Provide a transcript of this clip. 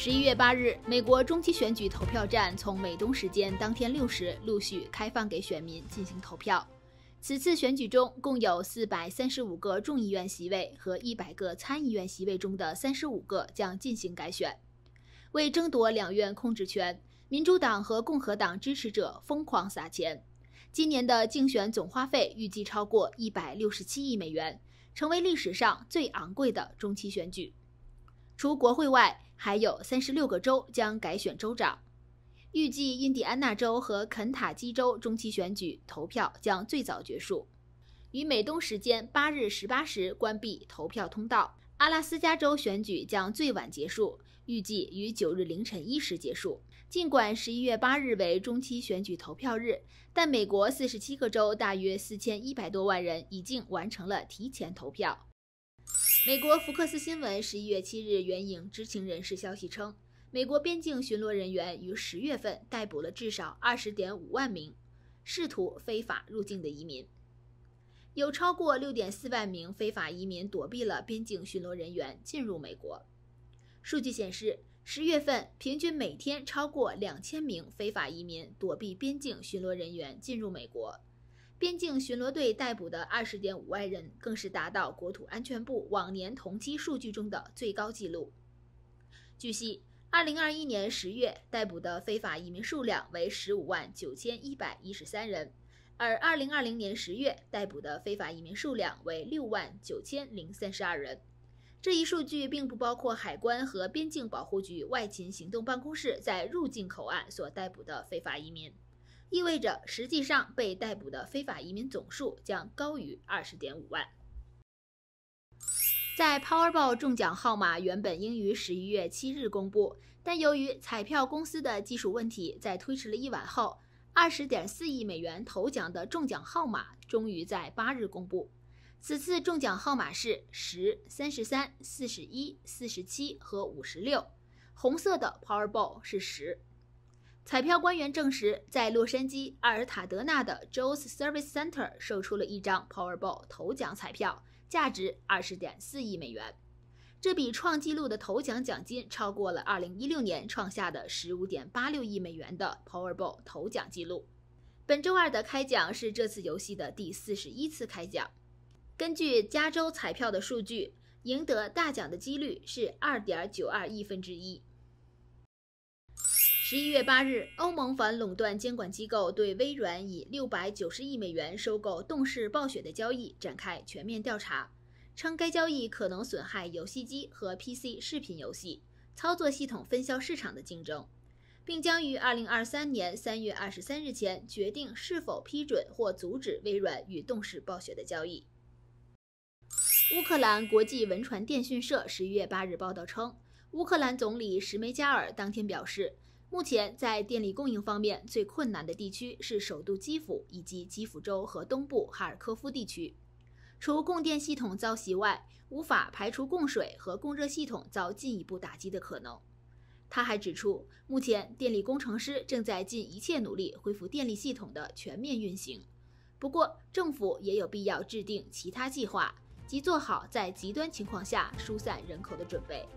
十一月八日，美国中期选举投票站从美东时间当天六时陆续开放给选民进行投票。此次选举中共有四百三十五个众议院席位和一百个参议院席位中的三十五个将进行改选。为争夺两院控制权，民主党和共和党支持者疯狂撒钱。今年的竞选总花费预计超过一百六十七亿美元，成为历史上最昂贵的中期选举。除国会外，还有三十六个州将改选州长。预计印第安纳州和肯塔基州中期选举投票将最早结束，于美东时间八日十八时关闭投票通道。阿拉斯加州选举将最晚结束，预计于九日凌晨一时结束。尽管十一月八日为中期选举投票日，但美国四十七个州大约四千一百多万人已经完成了提前投票。美国福克斯新闻十一月七日援引知情人士消息称，美国边境巡逻人员于十月份逮捕了至少二十点五万名试图非法入境的移民。有超过六点四万名非法移民躲避了边境巡逻人员进入美国。数据显示，十月份平均每天超过两千名非法移民躲避边境巡逻人员进入美国。边境巡逻队逮捕的二十点五万人，更是达到国土安全部往年同期数据中的最高纪录。据悉，二零二一年十月逮捕的非法移民数量为十五万九千一百一十三人，而二零二零年十月逮捕的非法移民数量为六万九千零三十二人。这一数据并不包括海关和边境保护局外勤行动办公室在入境口岸所逮捕的非法移民。意味着，实际上被逮捕的非法移民总数将高于二十点五万。在 Powerball 中奖号码原本应于十一月七日公布，但由于彩票公司的技术问题，在推迟了一晚后，二十点四亿美元头奖的中奖号码终于在八日公布。此次中奖号码是十、三十三、四十一、四十七和五十六，红色的 Powerball 是十。彩票官员证实，在洛杉矶阿尔塔德纳的 j o e s Service Center 售出了一张 Powerball 头奖彩票，价值二十点四亿美元。这笔创纪录的头奖奖金超过了2016年创下的十五点八六亿美元的 Powerball 头奖纪录。本周二的开奖是这次游戏的第四十一次开奖。根据加州彩票的数据，赢得大奖的几率是二点九二亿分之一。十一月八日，欧盟反垄断监管机构对微软以六百九十亿美元收购动视暴雪的交易展开全面调查，称该交易可能损害游戏机和 PC 视频游戏操作系统分销市场的竞争，并将于二零二三年三月二十三日前决定是否批准或阻止微软与动视暴雪的交易。乌克兰国际文传电讯社十一月八日报道称，乌克兰总理什梅加尔当天表示。目前，在电力供应方面最困难的地区是首都基辅以及基辅州和东部哈尔科夫地区。除供电系统遭袭外，无法排除供水和供热系统遭进一步打击的可能。他还指出，目前电力工程师正在尽一切努力恢复电力系统的全面运行。不过，政府也有必要制定其他计划，即做好在极端情况下疏散人口的准备。